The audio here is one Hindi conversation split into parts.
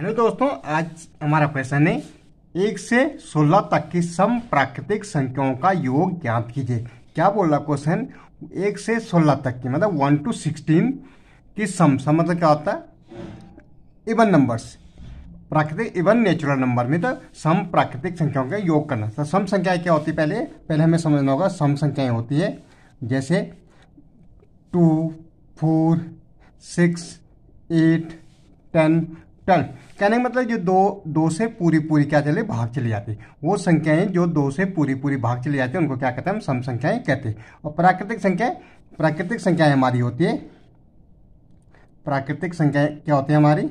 हेलो दोस्तों आज हमारा क्वेश्चन है एक से सोलह तक की सम प्राकृतिक संख्याओं का योग ज्ञात कीजिए क्या बोल रहा क्वेश्चन एक से सोलह तक की मतलब वन टू सिक्सटीन की सम सम मतलब क्या होता है इवन नंबर्स प्राकृतिक इवन नेचुरल नंबर में तो सम प्राकृतिक संख्याओं का योग करना तो सम संख्याएं क्या होती है पहले पहले हमें समझना होगा सम संख्याएं होती है जैसे two four six eight ten टर्न कहने का मतलब जो दो दो से पूरी पूरी क्या चले भाग चली जाती वो संख्याएं जो दो से पूरी पूरी भाग चली जाती है उनको क्या कहते हैं हम सम संख्याएं कहते हैं और प्राकृतिक संख्याएं प्राकृतिक संख्याएं हमारी होती है प्राकृतिक संख्याएं क्या होती है हमारी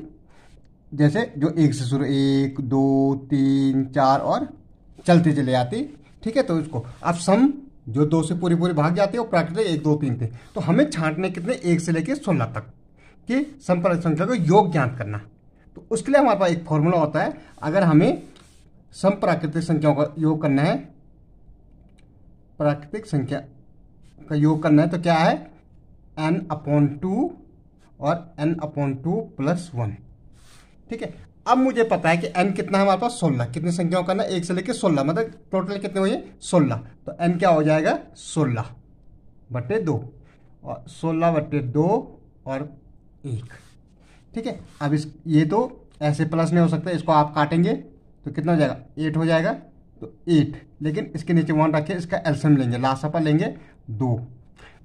जैसे जो एक से शुरू एक दो तीन चार और चलती चली जाती ठीक है तो उसको अब सम जो दो से पूरी पूरी भाग जाती है वो प्राकृतिक एक दो तीन थे तो हमें छांटने कितने एक से लेकर सोलह तक कि संपर्क संख्या को योग ज्ञात करना तो उसके लिए हमारे पास एक फॉर्मूला होता है अगर हमें सम प्राकृतिक संख्याओं का योग करना है प्राकृतिक संख्या का योग करना है तो क्या है एन अपॉन टू और N upon two plus one ठीक है अब मुझे पता है कि एन कितना है हमारे पास सोलह कितनी संख्याओं का ना एक से लेकर सोलह मतलब टोटल कितने हुए सोलह तो एन क्या हो जाएगा सोलह बटे दो और सोलह बटे दो और एक ठीक है अब इस ये तो ऐसे प्लस नहीं हो सकता इसको आप काटेंगे तो कितना हो जाएगा एट हो जाएगा तो एट लेकिन इसके नीचे वन रखे इसका एल्सम लेंगे लास्ट सफा लेंगे दो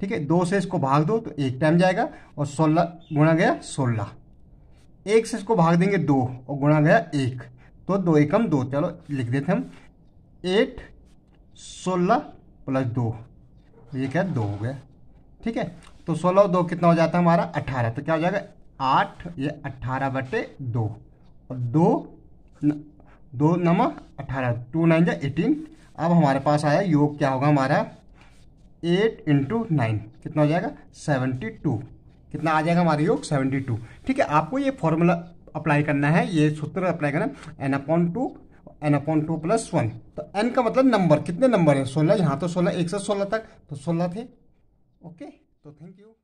ठीक है दो से इसको भाग दो तो एक टाइम जाएगा और सोलह गुणा गया सोलह एक से इसको भाग देंगे दो और गुणा गया एक तो दो एकम दो चलो लिख देते हम एट सोलह प्लस दो ये क्या दो हो गया ठीक है तो सोलह और दो कितना हो जाता है हमारा अठारह तो क्या हो जाएगा आठ ये अट्ठारह बटे दो और दो न, दो नम अट्ठारह टू नाइन या एटीन अब हमारे पास आया योग क्या होगा हमारा एट इंटू नाइन कितना हो जाएगा सेवेंटी टू कितना आ जाएगा हमारा योग सेवेंटी टू ठीक है आपको ये फॉर्मूला अप्लाई करना है ये सूत्र अप्लाई करना है N upon two N upon two plus one तो एन का मतलब नंबर कितने नंबर है सोलह यहाँ तो सोलह एक से सोलह तक तो सोलह थे ओके तो थैंक यू